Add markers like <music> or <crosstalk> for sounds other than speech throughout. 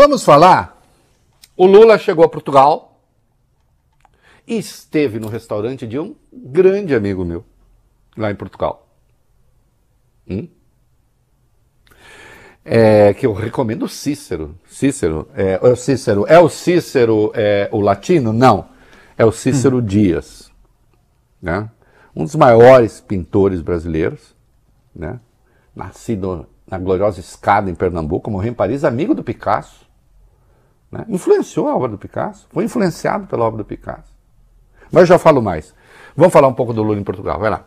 Vamos falar? O Lula chegou a Portugal e esteve no restaurante de um grande amigo meu, lá em Portugal. Hum? É, que eu recomendo Cícero. Cícero é, é o Cícero. É o Cícero é, o latino? Não. É o Cícero hum. Dias. Né? Um dos maiores pintores brasileiros. Né? Nascido na gloriosa escada em Pernambuco, morreu em Paris, amigo do Picasso. Né? Influenciou a obra do Picasso, foi influenciado pela obra do Picasso. Mas eu já falo mais. Vamos falar um pouco do Lula em Portugal, vai lá.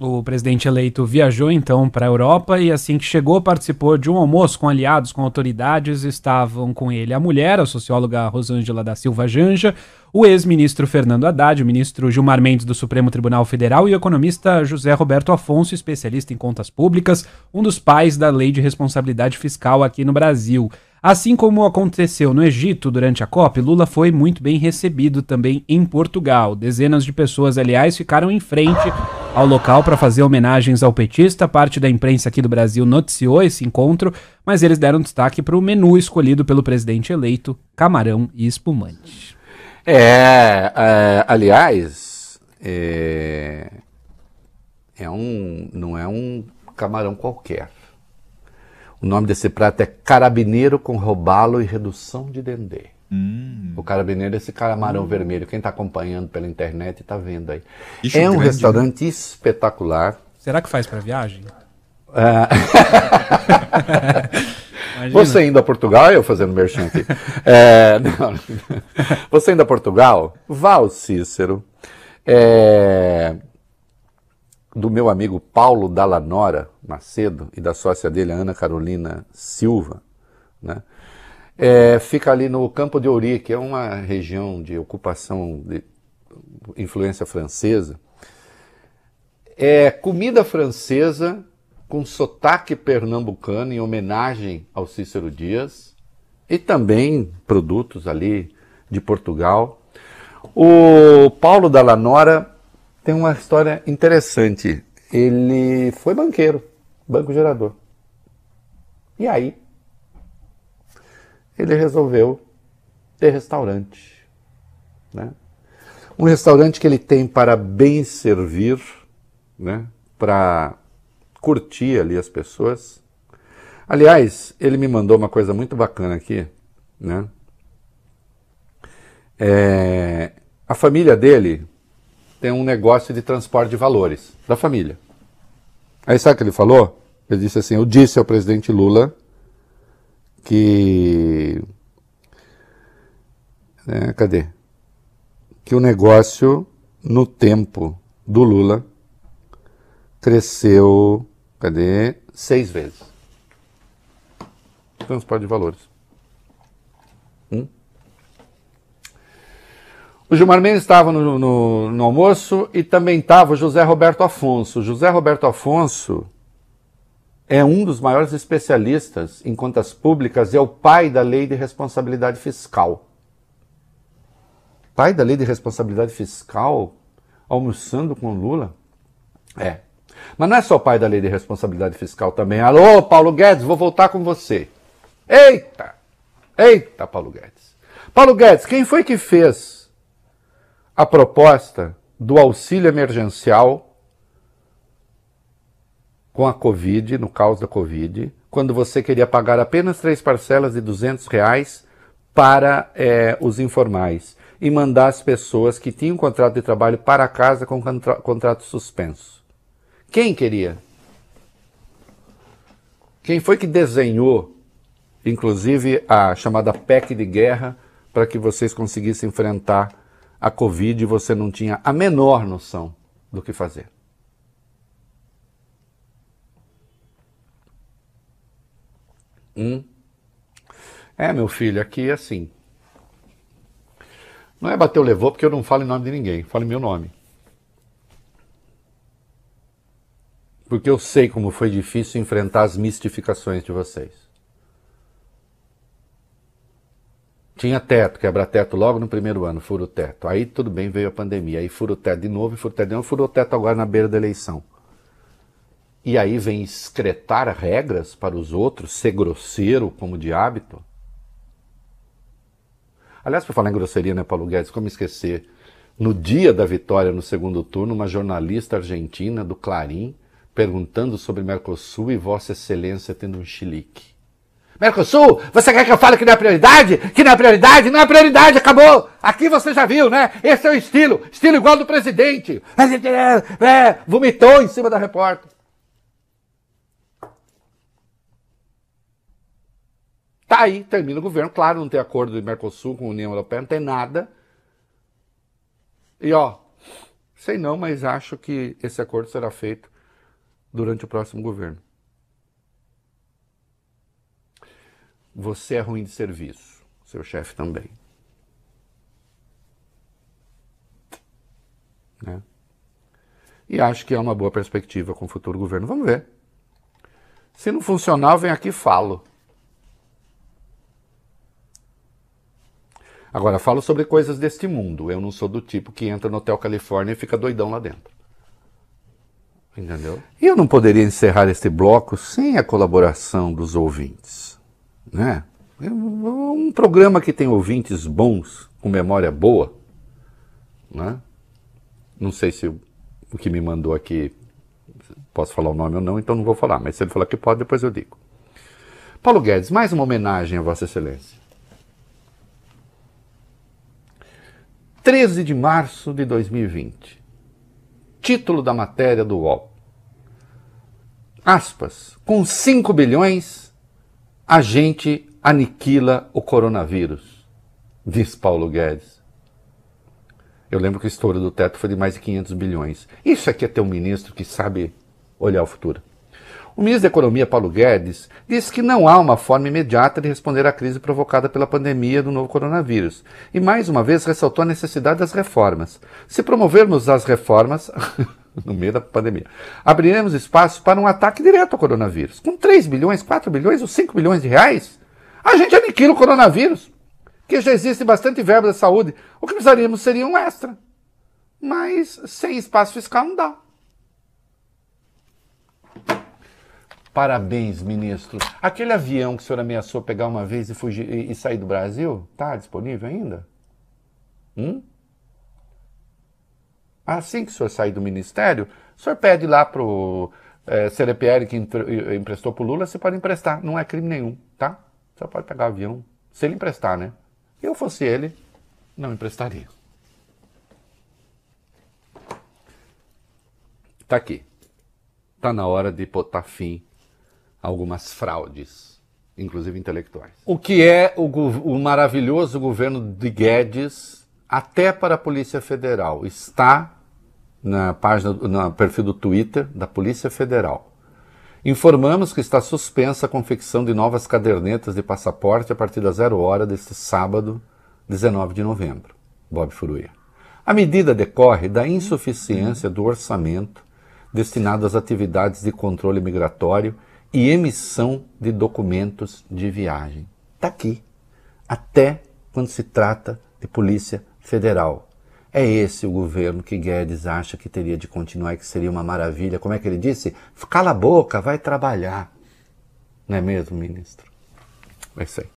O presidente eleito viajou então para a Europa e assim que chegou participou de um almoço com aliados, com autoridades, estavam com ele a mulher, a socióloga Rosângela da Silva Janja, o ex-ministro Fernando Haddad, o ministro Gilmar Mendes do Supremo Tribunal Federal e o economista José Roberto Afonso, especialista em contas públicas, um dos pais da Lei de Responsabilidade Fiscal aqui no Brasil. Assim como aconteceu no Egito durante a COP, Lula foi muito bem recebido também em Portugal. Dezenas de pessoas, aliás, ficaram em frente ao local para fazer homenagens ao petista. Parte da imprensa aqui do Brasil noticiou esse encontro, mas eles deram destaque para o menu escolhido pelo presidente eleito: camarão e espumante. É, é aliás, é, é um, não é um camarão qualquer. O nome desse prato é carabineiro com robalo e redução de dendê. Hum. O carabineiro é esse camarão hum. vermelho. Quem está acompanhando pela internet está vendo aí. Ixi, é um grande, restaurante né? espetacular. Será que faz para viagem? É. <laughs> Você indo a Portugal, eu fazendo merchan aqui. É, você indo a Portugal, vá ao Cícero. É, do meu amigo Paulo Dallanora Macedo e da sócia dele, Ana Carolina Silva, né? É, fica ali no Campo de Ouri, que é uma região de ocupação de influência francesa. É comida francesa com sotaque pernambucano em homenagem ao Cícero Dias e também produtos ali de Portugal. O Paulo Dallanora tem uma história interessante. Ele foi banqueiro, banco gerador. E aí, ele resolveu ter restaurante. Né? Um restaurante que ele tem para bem servir, né? para curtir ali as pessoas. Aliás, ele me mandou uma coisa muito bacana aqui, né? É, a família dele tem um negócio de transporte de valores da família. Aí sabe o que ele falou? Ele disse assim: Eu disse ao presidente Lula que. É, cadê? Que o negócio no tempo do Lula cresceu. Cadê? Seis vezes. Transporte de valores. O Gilmar Mendes estava no, no, no almoço e também estava o José Roberto Afonso. O José Roberto Afonso é um dos maiores especialistas em contas públicas e é o pai da lei de responsabilidade fiscal. Pai da lei de responsabilidade fiscal almoçando com Lula? É. Mas não é só o pai da lei de responsabilidade fiscal também. Alô, Paulo Guedes, vou voltar com você. Eita! Eita, Paulo Guedes. Paulo Guedes, quem foi que fez a proposta do auxílio emergencial com a Covid, no caos da Covid, quando você queria pagar apenas três parcelas de 200 reais para é, os informais e mandar as pessoas que tinham contrato de trabalho para casa com contra contrato suspenso. Quem queria? Quem foi que desenhou, inclusive, a chamada PEC de guerra para que vocês conseguissem enfrentar a Covid e você não tinha a menor noção do que fazer. Hum? É, meu filho, aqui é assim. Não é bater o levou porque eu não falo em nome de ninguém, falo em meu nome. Porque eu sei como foi difícil enfrentar as mistificações de vocês. Tinha teto, quebra teto logo no primeiro ano, furo teto. Aí tudo bem, veio a pandemia. Aí furo teto de novo, furo teto de novo, furou teto agora na beira da eleição. E aí vem excretar regras para os outros, ser grosseiro como de hábito. Aliás, para falar em grosseria, né, Paulo Guedes, como esquecer? No dia da vitória no segundo turno, uma jornalista argentina do Clarim perguntando sobre Mercosul e Vossa Excelência tendo um chilique. Mercosul, você quer que eu fale que não é prioridade? Que não é prioridade? Não é prioridade, acabou! Aqui você já viu, né? Esse é o estilo, estilo igual do presidente. É, é, vomitou em cima da repórter. Tá aí, termina o governo. Claro, não tem acordo do Mercosul com a União Europeia, não tem nada. E ó, sei não, mas acho que esse acordo será feito durante o próximo governo. Você é ruim de serviço, seu chefe também. Né? E acho que é uma boa perspectiva com o futuro governo. Vamos ver. Se não funcionar, vem aqui e falo. Agora, falo sobre coisas deste mundo. Eu não sou do tipo que entra no Hotel Califórnia e fica doidão lá dentro. Entendeu? E eu não poderia encerrar este bloco sem a colaboração dos ouvintes né? É um programa que tem ouvintes bons, com memória boa, né? Não sei se o que me mandou aqui posso falar o nome ou não, então não vou falar, mas se ele falar que pode, depois eu digo. Paulo Guedes, mais uma homenagem a Vossa Excelência. 13 de março de 2020. Título da matéria do UOL. Aspas. Com 5 bilhões, a gente aniquila o coronavírus, diz Paulo Guedes. Eu lembro que o estouro do teto foi de mais de 500 bilhões. Isso aqui é ter um ministro que sabe olhar o futuro. O ministro da Economia, Paulo Guedes, disse que não há uma forma imediata de responder à crise provocada pela pandemia do novo coronavírus. E mais uma vez ressaltou a necessidade das reformas. Se promovermos as reformas. <laughs> <laughs> no meio da pandemia. Abriremos espaço para um ataque direto ao coronavírus. Com 3 bilhões, 4 bilhões ou 5 bilhões de reais, a gente aniquila o coronavírus, que já existe bastante verba da saúde. O que precisaríamos seria um extra. Mas sem espaço fiscal não dá. Parabéns, ministro. Aquele avião que o senhor ameaçou pegar uma vez e, fugir, e, sair do Brasil, está disponível ainda? Hum? Assim que o senhor sair do ministério, o senhor pede lá pro é, eh, CDPR que eh, emprestou pro Lula, você pode emprestar, não é crime nenhum, tá? Só pode pegar o avião, se ele emprestar, né? Eu fosse ele, não emprestaria. Tá aqui. Tá na hora de botar fim a algumas fraudes, inclusive intelectuais. O que é o, o maravilhoso governo de Guedes, até para a Polícia Federal, está na página, no perfil do Twitter da Polícia Federal. Informamos que está suspensa a confecção de novas cadernetas de passaporte a partir da zero hora deste sábado, 19 de novembro. Bob Furuia. A medida decorre da insuficiência do orçamento destinado às atividades de controle migratório e emissão de documentos de viagem. Está aqui, até quando se trata de Polícia Federal. É esse o governo que Guedes acha que teria de continuar, que seria uma maravilha. Como é que ele disse? Cala a boca, vai trabalhar. Não é mesmo, ministro? É isso aí.